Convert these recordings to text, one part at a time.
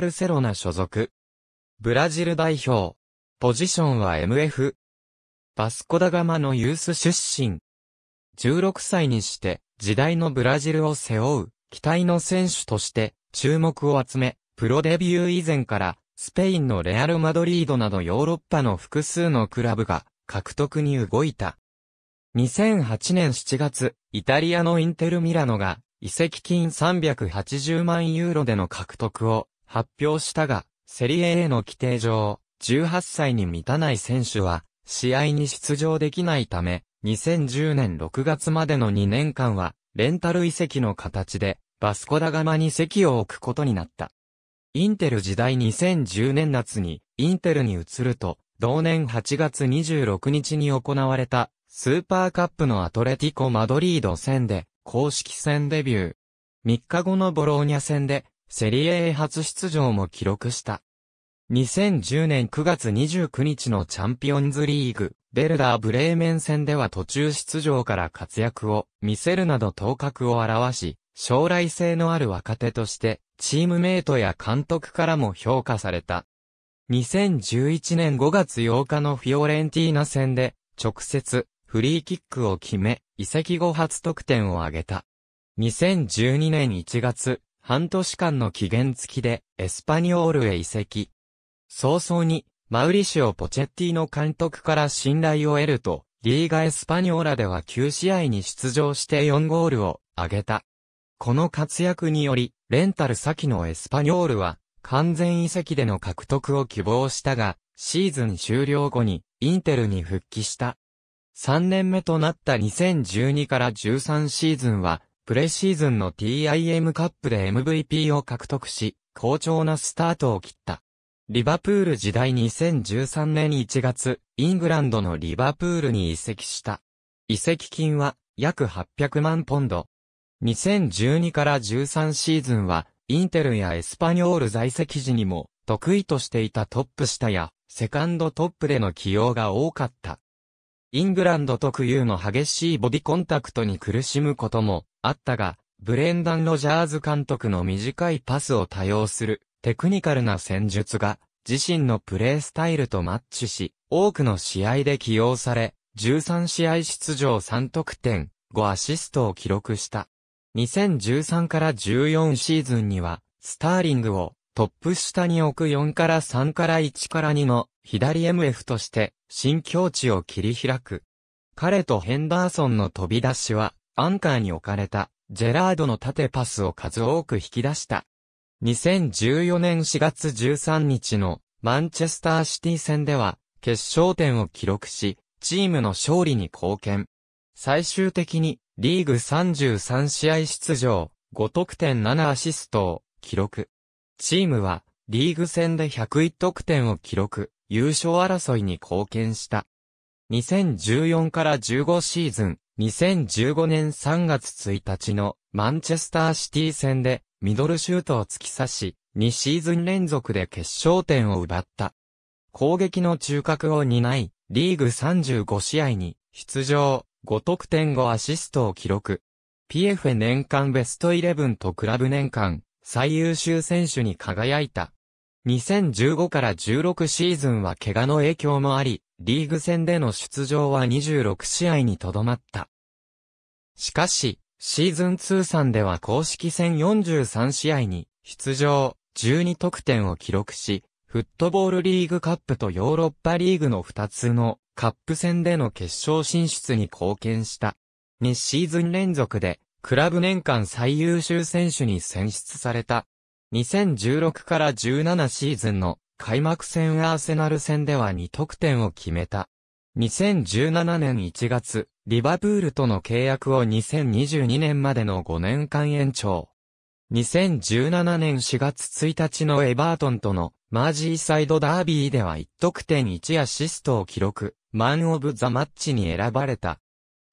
ルセロナ所属。ブラジル代表。ポジションは MF。バスコダガマのユース出身。16歳にして、時代のブラジルを背負う、期待の選手として、注目を集め、プロデビュー以前から、スペインのレアル・マドリードなどヨーロッパの複数のクラブが、獲得に動いた。2008年7月、イタリアのインテル・ミラノが、移籍金380万ユーロでの獲得を発表したが、セリエ A の規定上、18歳に満たない選手は、試合に出場できないため、2010年6月までの2年間は、レンタル遺跡の形で、バスコダガマに席を置くことになった。インテル時代2010年夏に、インテルに移ると、同年8月26日に行われた、スーパーカップのアトレティコ・マドリード戦で、公式戦デビュー。3日後のボローニャ戦で、セリエ A 初出場も記録した。2010年9月29日のチャンピオンズリーグ、ベルダー・ブレーメン戦では途中出場から活躍を見せるなど頭角を表し、将来性のある若手として、チームメイトや監督からも評価された。2011年5月8日のフィオレンティーナ戦で、直接、フリーキックを決め、移籍後初得点を挙げた。2012年1月、半年間の期限付きでエスパニオールへ移籍。早々にマウリシオ・ポチェッティの監督から信頼を得ると、リーガ・エスパニョーラでは9試合に出場して4ゴールを挙げた。この活躍により、レンタル先のエスパニョールは、完全移籍での獲得を希望したが、シーズン終了後に、インテルに復帰した。3年目となった2012から13シーズンは、プレシーズンの TIM カップで MVP を獲得し、好調なスタートを切った。リバプール時代2013年1月、イングランドのリバプールに移籍した。移籍金は約800万ポンド。2012から13シーズンは、インテルやエスパニョール在籍時にも、得意としていたトップ下や、セカンドトップでの起用が多かった。イングランド特有の激しいボディコンタクトに苦しむことも、あったが、ブレンダン・ロジャーズ監督の短いパスを多用するテクニカルな戦術が自身のプレースタイルとマッチし、多くの試合で起用され、13試合出場3得点、5アシストを記録した。2013から14シーズンには、スターリングをトップ下に置く4から3から1から2の左 MF として新境地を切り開く。彼とヘンダーソンの飛び出しはアンカーに置かれた、ジェラードの縦パスを数多く引き出した。2014年4月13日のマンチェスターシティ戦では、決勝点を記録し、チームの勝利に貢献。最終的に、リーグ33試合出場、5得点7アシストを記録。チームは、リーグ戦で101得点を記録、優勝争いに貢献した。2014から15シーズン、2015年3月1日のマンチェスターシティ戦でミドルシュートを突き刺し、2シーズン連続で決勝点を奪った。攻撃の中核を担い、リーグ35試合に出場、5得点5アシストを記録。PF 年間ベストイレブンとクラブ年間最優秀選手に輝いた。2015から16シーズンは怪我の影響もあり、リーグ戦での出場は26試合にとどまった。しかし、シーズン通算では公式戦43試合に出場、12得点を記録し、フットボールリーグカップとヨーロッパリーグの2つのカップ戦での決勝進出に貢献した。2シーズン連続で、クラブ年間最優秀選手に選出された。2016から17シーズンの開幕戦アーセナル戦では2得点を決めた。2017年1月、リバプールとの契約を2022年までの5年間延長。2017年4月1日のエバートンとのマージーサイドダービーでは1得点1アシストを記録、マンオブザマッチに選ばれた。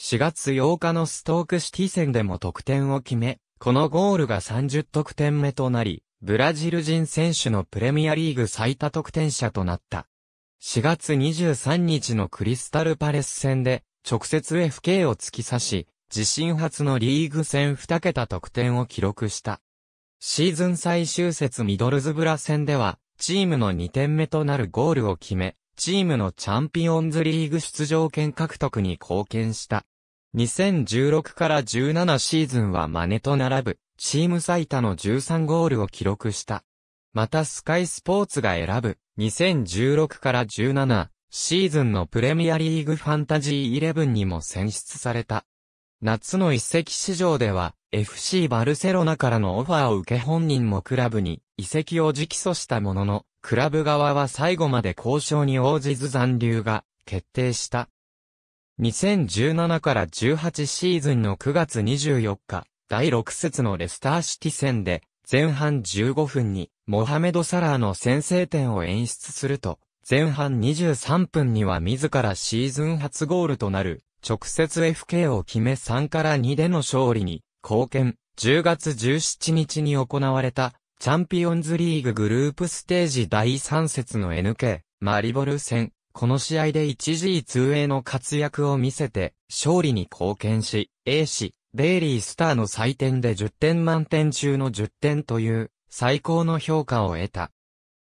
4月8日のストークシティ戦でも得点を決め、このゴールが30得点目となり、ブラジル人選手のプレミアリーグ最多得点者となった。4月23日のクリスタルパレス戦で、直接 FK を突き刺し、自身初のリーグ戦2桁得点を記録した。シーズン最終節ミドルズブラ戦では、チームの2点目となるゴールを決め、チームのチャンピオンズリーグ出場権獲得に貢献した。2016から17シーズンは真似と並ぶ、チーム最多の13ゴールを記録した。またスカイスポーツが選ぶ2016から17シーズンのプレミアリーグファンタジー11にも選出された。夏の移籍市場では FC バルセロナからのオファーを受け本人もクラブに移籍を直訴したものの、クラブ側は最後まで交渉に応じず残留が決定した。2017から18シーズンの9月24日、第6節のレスターシティ戦で、前半15分に、モハメド・サラーの先制点を演出すると、前半23分には自らシーズン初ゴールとなる、直接 FK を決め3から2での勝利に、貢献、10月17日に行われた、チャンピオンズリーググループステージ第3節の NK、マリボル戦、この試合で 1G2A の活躍を見せて、勝利に貢献し、A 氏、ベイリースターの採点で10点満点中の10点という最高の評価を得た。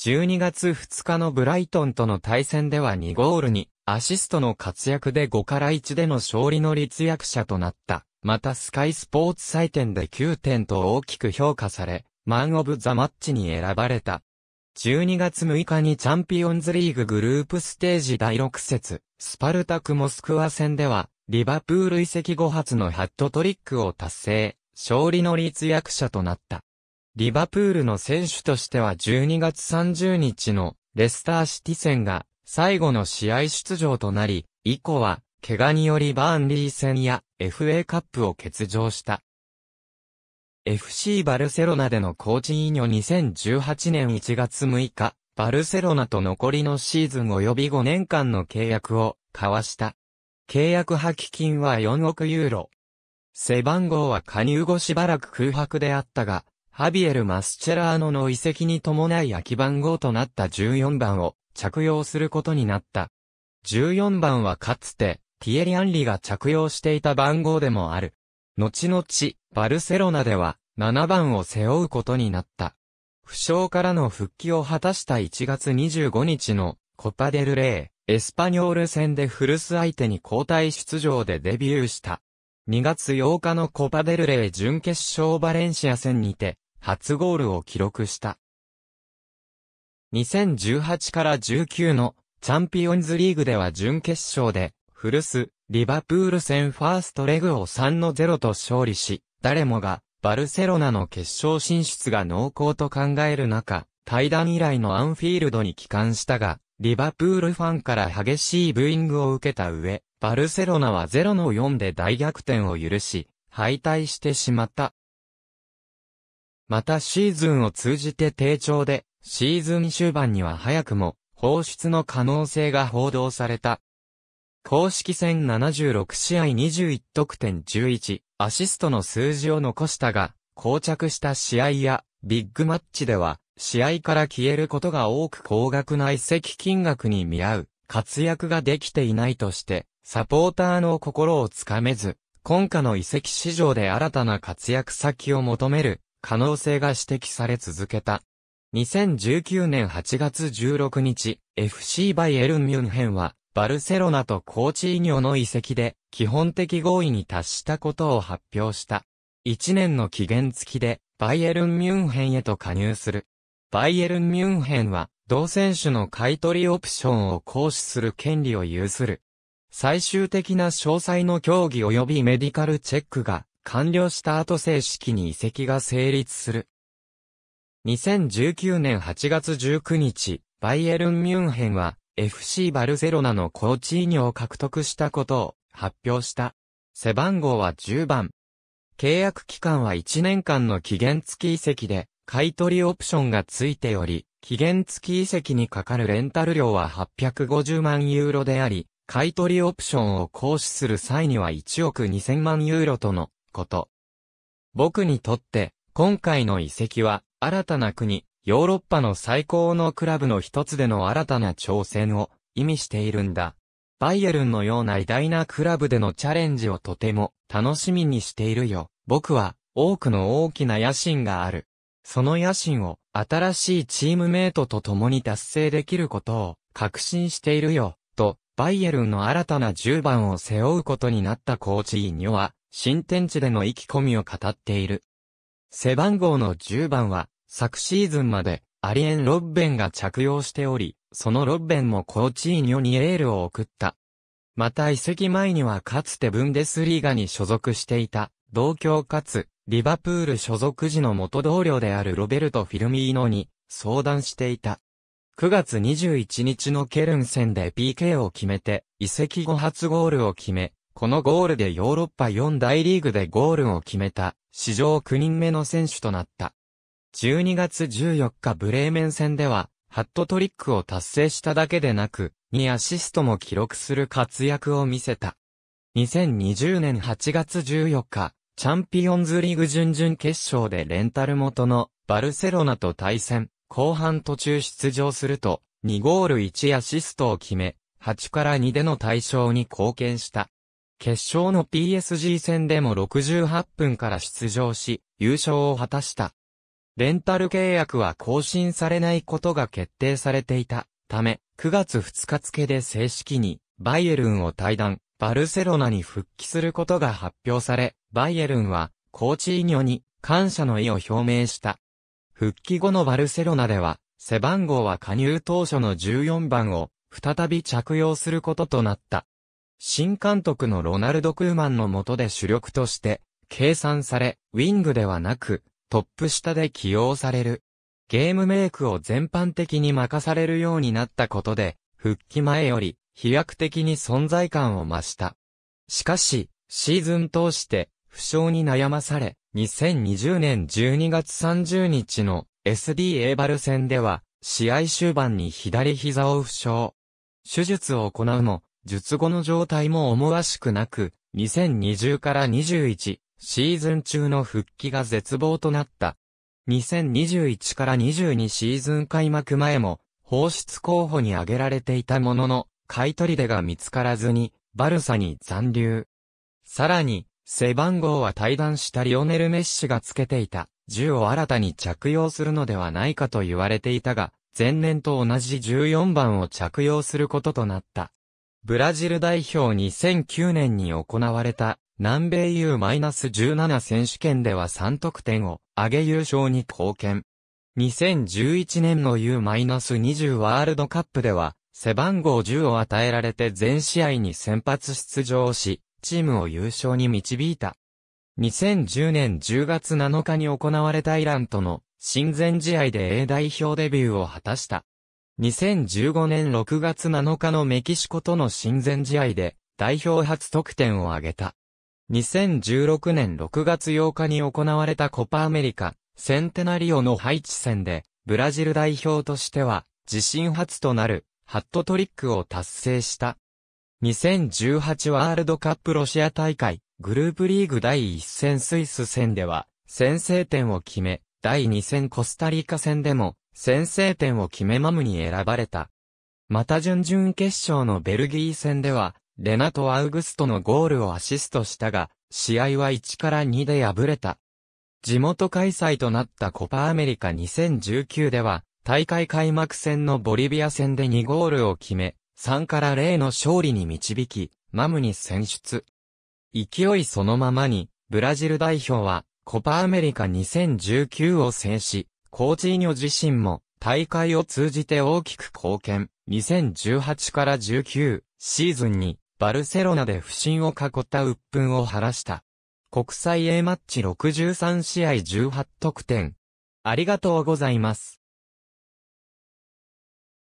12月2日のブライトンとの対戦では2ゴールにアシストの活躍で5から1での勝利の立役者となった。またスカイスポーツ採点で9点と大きく評価され、マンオブザマッチに選ばれた。12月6日にチャンピオンズリーググループステージ第6節、スパルタクモスクワ戦では、リバプール移籍後初のハットトリックを達成、勝利の立役者となった。リバプールの選手としては12月30日のレスターシティ戦が最後の試合出場となり、以降は怪我によりバーンリー戦や FA カップを欠場した。FC バルセロナでのコーチイニョ2018年1月6日、バルセロナと残りのシーズン及び5年間の契約を交わした。契約破棄金は4億ユーロ。背番号は加入後しばらく空白であったが、ハビエル・マスチェラーノの遺跡に伴い空き番号となった14番を着用することになった。14番はかつて、ティエリ・アンリが着用していた番号でもある。後々、バルセロナでは7番を背負うことになった。負傷からの復帰を果たした1月25日のコパデルレー。エスパニョール戦で古巣相手に交代出場でデビューした。2月8日のコパデルレー準決勝バレンシア戦にて、初ゴールを記録した。2018から19のチャンピオンズリーグでは準決勝で、古巣、リバプール戦ファーストレグを3の0と勝利し、誰もが、バルセロナの決勝進出が濃厚と考える中、対談以来のアンフィールドに帰還したが、リバプールファンから激しいブーイングを受けた上、バルセロナは0の4で大逆転を許し、敗退してしまった。またシーズンを通じて低調で、シーズン終盤には早くも、放出の可能性が報道された。公式戦76試合21得点11、アシストの数字を残したが、膠着した試合や、ビッグマッチでは、試合から消えることが多く高額な遺跡金額に見合う活躍ができていないとして、サポーターの心をつかめず、今夏の遺跡市場で新たな活躍先を求める可能性が指摘され続けた。2019年8月16日、FC バイエルンミュンヘンは、バルセロナとコーチーニョの遺跡で、基本的合意に達したことを発表した。1年の期限付きで、バイエルンミュンヘンへと加入する。バイエルン・ミュンヘンは、同選手の買取オプションを行使する権利を有する。最終的な詳細の協議及びメディカルチェックが完了した後正式に移籍が成立する。2019年8月19日、バイエルン・ミュンヘンは FC バルセロナのコーチーニョを獲得したことを発表した。背番号は10番。契約期間は1年間の期限付き移籍で、買取オプションがついており、期限付き遺跡にかかるレンタル料は850万ユーロであり、買取オプションを行使する際には1億2000万ユーロとのこと。僕にとって、今回の遺跡は、新たな国、ヨーロッパの最高のクラブの一つでの新たな挑戦を意味しているんだ。バイエルンのような偉大なクラブでのチャレンジをとても楽しみにしているよ。僕は多くの大きな野心がある。その野心を新しいチームメイトと共に達成できることを確信しているよ、と、バイエルンの新たな10番を背負うことになったコーチイニョは、新天地での意気込みを語っている。背番号の10番は、昨シーズンまで、アリエン・ロッベンが着用しており、そのロッベンもコーチイニョにエールを送った。また移籍前にはかつてブンデスリーガに所属していた、同郷かつリバプール所属時の元同僚であるロベルト・フィルミーノに相談していた。9月21日のケルン戦で PK を決めて、移籍後初ゴールを決め、このゴールでヨーロッパ4大リーグでゴールを決めた、史上9人目の選手となった。12月14日ブレーメン戦では、ハットトリックを達成しただけでなく、2アシストも記録する活躍を見せた。2020年8月14日、チャンピオンズリーグ準々決勝でレンタル元のバルセロナと対戦、後半途中出場すると、2ゴール1アシストを決め、8から2での対象に貢献した。決勝の PSG 戦でも68分から出場し、優勝を果たした。レンタル契約は更新されないことが決定されていたため、9月2日付で正式に、バイエルンを退団、バルセロナに復帰することが発表され、バイエルンは、コーチーニョに感謝の意を表明した。復帰後のバルセロナでは、背番号は加入当初の14番を、再び着用することとなった。新監督のロナルド・クーマンの下で主力として、計算され、ウィングではなく、トップ下で起用される。ゲームメイクを全般的に任されるようになったことで、復帰前より飛躍的に存在感を増した。しかし、シーズン通して、負傷に悩まされ、2020年12月30日の SD a バル戦では、試合終盤に左膝を負傷。手術を行うも、術後の状態も思わしくなく、2020から21、シーズン中の復帰が絶望となった。2021から22シーズン開幕前も、放出候補に挙げられていたものの、買取でが見つからずに、バルサに残留。さらに、背番号は対談したリオネル・メッシがつけていた、銃を新たに着用するのではないかと言われていたが、前年と同じ14番を着用することとなった。ブラジル代表2009年に行われた南米 U-17 選手権では3得点を上げ優勝に貢献。2011年の U-20 ワールドカップでは背番号10を与えられて全試合に先発出場し、チームを優勝に導いた。2010年10月7日に行われたイランとの親善試合で A 代表デビューを果たした。2015年6月7日のメキシコとの親善試合で代表初得点を挙げた。2016年6月8日に行われたコパアメリカ、センテナリオのハイチ戦で、ブラジル代表としては、自身初となるハットトリックを達成した。2018ワールドカップロシア大会、グループリーグ第1戦スイス戦では、先制点を決め、第2戦コスタリカ戦でも、先制点を決めマムに選ばれた。また準々決勝のベルギー戦では、レナとアウグストのゴールをアシストしたが、試合は1から2で敗れた。地元開催となったコパアメリカ2019では、大会開幕戦のボリビア戦で2ゴールを決め、3から0の勝利に導き、マムに選出。勢いそのままに、ブラジル代表は、コパアメリカ2019を制し、コーチーニョ自身も、大会を通じて大きく貢献、2018から19シーズンに、バルセロナで不審を囲った鬱憤を晴らした。国際 A マッチ63試合18得点。ありがとうございます。